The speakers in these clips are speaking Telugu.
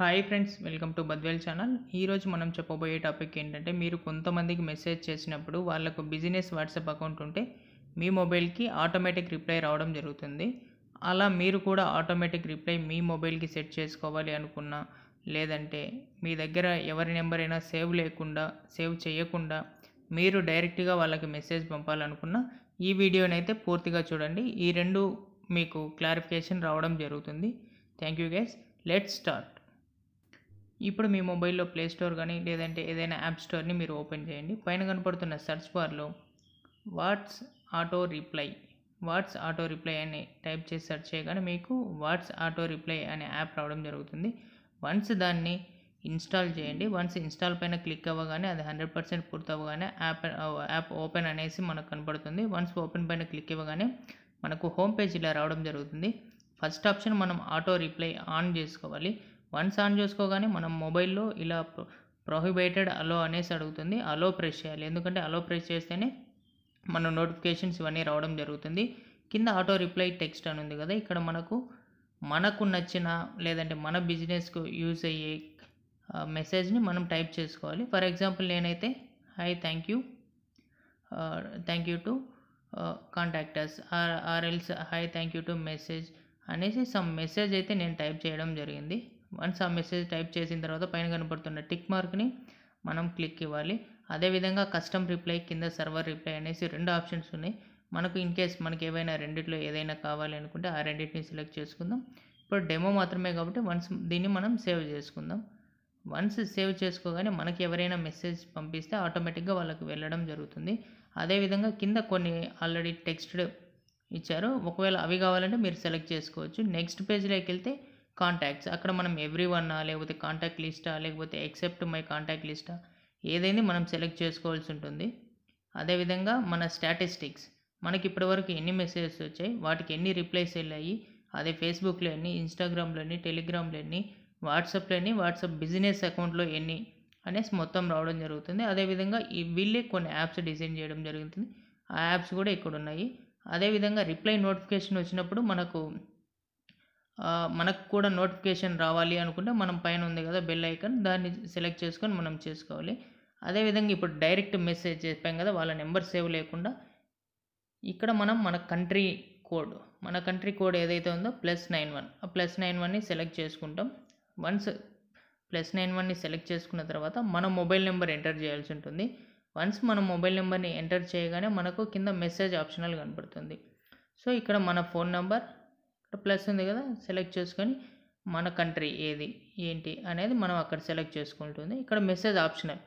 hi friends welcome to Badvel channel ఈరోజు మనం చెప్పబోయే టాపిక్ ఏంటంటే మీరు కొంతమందికి మెసేజ్ చేసినప్పుడు వాళ్ళకు బిజినెస్ వాట్సాప్ అకౌంట్ ఉంటే మీ మొబైల్కి ఆటోమేటిక్ రిప్లై రావడం జరుగుతుంది అలా మీరు కూడా ఆటోమేటిక్ రిప్లై మీ మొబైల్కి సెట్ చేసుకోవాలి అనుకున్నా లేదంటే మీ దగ్గర ఎవరి నెంబర్ అయినా సేవ్ లేకుండా సేవ్ చేయకుండా మీరు డైరెక్ట్గా వాళ్ళకి మెసేజ్ పంపాలనుకున్నా ఈ వీడియోనైతే పూర్తిగా చూడండి ఈ రెండు మీకు క్లారిఫికేషన్ రావడం జరుగుతుంది thank you guys let start ఇప్పుడు మీ మొబైల్లో ప్లే స్టోర్ కానీ లేదంటే ఏదైనా యాప్ స్టోర్ని మీరు ఓపెన్ చేయండి పైన కనపడుతున్న సెర్చ్ బార్లో whats auto reply whats auto reply అని టైప్ చేసి సెర్చ్ చేయగానే మీకు వాట్స్ ఆటో రిప్లై అనే యాప్ రావడం జరుగుతుంది వన్స్ దాన్ని ఇన్స్టాల్ చేయండి వన్స్ ఇన్స్టాల్ పైన క్లిక్ అవ్వగానే అది హండ్రెడ్ పర్సెంట్ అవ్వగానే యాప్ యాప్ ఓపెన్ అనేసి మనకు కనపడుతుంది వన్స్ ఓపెన్ పైన క్లిక్ ఇవ్వగానే మనకు హోమ్ పేజ్ ఇలా రావడం జరుగుతుంది ఫస్ట్ ఆప్షన్ మనం ఆటో రిప్లై ఆన్ చేసుకోవాలి వన్స్ ఆన్ చేసుకోగానే మనం మొబైల్లో ఇలా ప్రొహిబేటెడ్ అలో అనేసి అడుగుతుంది అలో ప్రెస్ చేయాలి ఎందుకంటే అలో ప్రెస్ చేస్తేనే మన నోటిఫికేషన్స్ ఇవన్నీ రావడం జరుగుతుంది కింద ఆటో రిప్లై టెక్స్ట్ అని ఉంది కదా ఇక్కడ మనకు మనకు నచ్చిన లేదంటే మన బిజినెస్కు యూజ్ అయ్యే మెసేజ్ని మనం టైప్ చేసుకోవాలి ఫర్ ఎగ్జాంపుల్ నేనైతే hi thank you thank you to contactors or or else hi thank you to message అనేసి సమ్ మెసేజ్ అయితే నేను టైప్ చేయడం జరిగింది వన్స్ ఆ మెసేజ్ టైప్ చేసిన తర్వాత పైన కనపడుతున్న టిక్ మార్క్ని మనం క్లిక్ ఇవ్వాలి అదేవిధంగా కస్టమ్ రిప్లై కింద సర్వర్ రిప్లై అనేసి రెండు ఆప్షన్స్ ఉన్నాయి మనకు ఇన్ కేస్ మనకి ఏవైనా రెండిట్లో ఏదైనా కావాలి అనుకుంటే ఆ రెండింటిని సెలెక్ట్ చేసుకుందాం ఇప్పుడు డెమో మాత్రమే కాబట్టి వన్స్ దీన్ని మనం సేవ్ చేసుకుందాం వన్స్ సేవ్ చేసుకోగానే మనకి ఎవరైనా మెసేజ్ పంపిస్తే ఆటోమేటిక్గా వాళ్ళకి వెళ్ళడం జరుగుతుంది అదేవిధంగా కింద కొన్ని ఆల్రెడీ టెక్స్ట్ ఇచ్చారు ఒకవేళ అవి కావాలంటే మీరు సెలెక్ట్ చేసుకోవచ్చు నెక్స్ట్ పేజ్లోకి వెళ్తే కాంటాక్ట్స్ అక్కడ మనం ఎవ్రీ వన్నా లేకపోతే కాంటాక్ట్ లిస్టా లేకపోతే ఎక్సెప్ట్ మై కాంటాక్ట్ లిస్టా ఏదైనా మనం సెలెక్ట్ చేసుకోవాల్సి ఉంటుంది అదేవిధంగా మన స్టాటిస్టిక్స్ మనకి ఇప్పటివరకు ఎన్ని మెసేజెస్ వచ్చాయి వాటికి ఎన్ని రిప్లైస్ వెళ్ళాయి అదే ఫేస్బుక్లో ఎన్ని ఇన్స్టాగ్రామ్లో ఎన్ని టెలిగ్రామ్లో ఎన్ని వాట్సాప్లో ఎన్ని వాట్సాప్ బిజినెస్ అకౌంట్లో ఎన్ని అనేసి మొత్తం రావడం జరుగుతుంది అదేవిధంగా ఈ వీళ్ళే కొన్ని యాప్స్ డిజైన్ చేయడం జరుగుతుంది ఆ యాప్స్ కూడా ఇక్కడ ఉన్నాయి అదేవిధంగా రిప్లై నోటిఫికేషన్ వచ్చినప్పుడు మనకు మనకు కూడా నోటిఫికేషన్ రావాలి అనుకుంటే మనం పైన ఉంది కదా బెల్ ఐకాన్ దాన్ని సెలెక్ట్ చేసుకొని మనం చేసుకోవాలి అదేవిధంగా ఇప్పుడు డైరెక్ట్ మెసేజ్ చెప్పాం కదా వాళ్ళ నెంబర్ సేవ్ లేకుండా ఇక్కడ మనం మన కంట్రీ కోడ్ మన కంట్రీ కోడ్ ఏదైతే ఉందో ప్లస్ నైన్ వన్ ఆ ప్లస్ నైన్ వన్ని సెలెక్ట్ చేసుకుంటాం వన్స్ ప్లస్ నైన్ వన్ని సెలెక్ట్ చేసుకున్న తర్వాత మన మొబైల్ నెంబర్ ఎంటర్ చేయాల్సి ఉంటుంది వన్స్ మనం మొబైల్ నెంబర్ని ఎంటర్ చేయగానే మనకు కింద మెసేజ్ ఆప్షనల్ కనపడుతుంది సో ఇక్కడ మన ఫోన్ నెంబర్ ఇక్కడ ప్లస్ ఉంది కదా సెలెక్ట్ చేసుకొని మన కంట్రీ ఏది ఏంటి అనేది మనం అక్కడ సెలెక్ట్ చేసుకుంటుంది ఇక్కడ మెసేజ్ ఆప్షనల్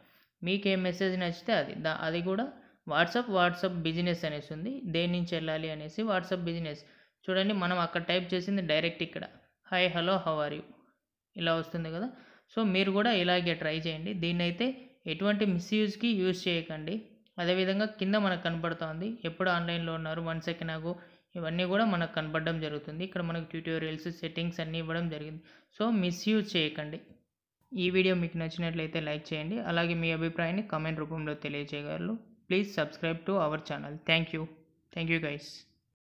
మీకు ఏ మెసేజ్ నచ్చితే అది దా అది కూడా వాట్సాప్ వాట్సాప్ బిజినెస్ అనేసి ఉంది దేని నుంచి వెళ్ళాలి అనేసి వాట్సాప్ బిజినెస్ చూడండి మనం అక్కడ టైప్ చేసింది డైరెక్ట్ ఇక్కడ hi hello how are you ఇలా వస్తుంది కదా సో మీరు కూడా ఇలాగే ట్రై చేయండి దీన్నైతే ఎటువంటి మిస్యూజ్కి యూజ్ చేయకండి అదేవిధంగా కింద మనకు కనబడుతుంది ఎప్పుడు ఆన్లైన్లో ఉన్నారు వన్ సెకండ్ ఆగు ఇవన్నీ కూడా మనకు కనబడడం జరుగుతుంది ఇక్కడ మనకు ట్యూటోరియల్స్ సెట్టింగ్స్ అన్నీ ఇవ్వడం జరిగింది సో మిస్యూజ్ చేయకండి ఈ వీడియో మీకు నచ్చినట్లయితే లైక్ చేయండి అలాగే మీ అభిప్రాయాన్ని కామెంట్ రూపంలో తెలియజేయగలరు please subscribe to our channel thank you thank you guys